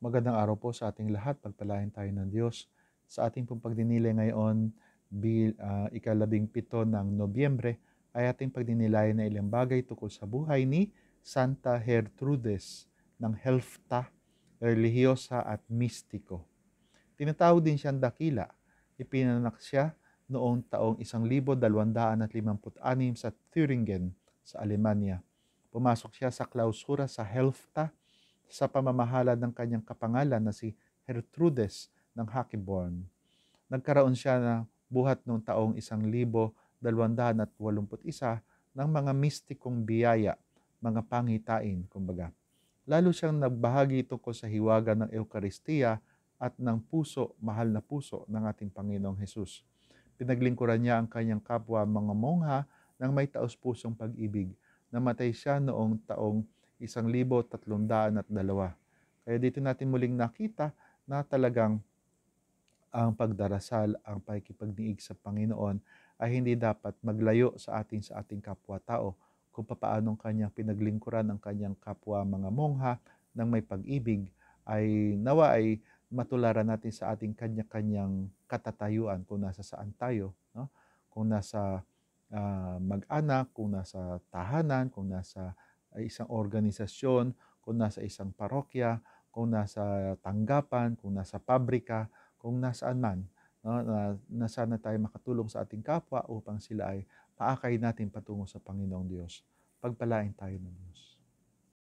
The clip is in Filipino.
Magandang araw po sa ating lahat. Pagpalain tayo ng Diyos. Sa ating pagdinilay ngayon, bil, uh, ikalabing pito ng Nobyembre, ay ating pagdinilay na ilang bagay tungkol sa buhay ni Santa Gertrudes ng Helfta, relihiyosa at mistiko. Tinatawag din siyang dakila. Ipinanak siya noong taong 1256 sa Thuringen sa Alemanya. Pumasok siya sa klausura sa Helfta sa pamamahala ng kanyang kapangalan na si Hertrudes ng Hackeborn. Nagkaroon siya na buhat noong taong 1281 ng mga mistikong biyaya, mga pangitain, kumbaga. Lalo siyang nagbahagi tungkol sa hiwaga ng Eukaristiya at ng puso, mahal na puso ng ating Panginoong Hesus. Pinaglingkuran niya ang kanyang kapwa mga mongha ng may taos-pusong pag-ibig. Namatay siya noong taong 1281 isang libo tatlong at dalawa. Kaya dito natin muling nakita na talagang ang pagdarasal, ang pakikipagniig sa Panginoon ay hindi dapat maglayo sa atin sa ating kapwa-tao kung paanong kanyang pinaglingkuran ang kanyang kapwa mga mongha ng may pag-ibig ay nawa ay matularan natin sa ating kanya-kanyang katatayuan kung nasa saan tayo. No? Kung nasa uh, mag-anak, kung nasa tahanan, kung nasa ay isang organisasyon, kung nasa isang parokya, kung nasa tanggapan, kung nasa pabrika, kung nasaan man, no, na, na sana tayo makatulong sa ating kapwa upang sila ay paakay natin patungo sa Panginoong Diyos. Pagpalain tayo ng Diyos.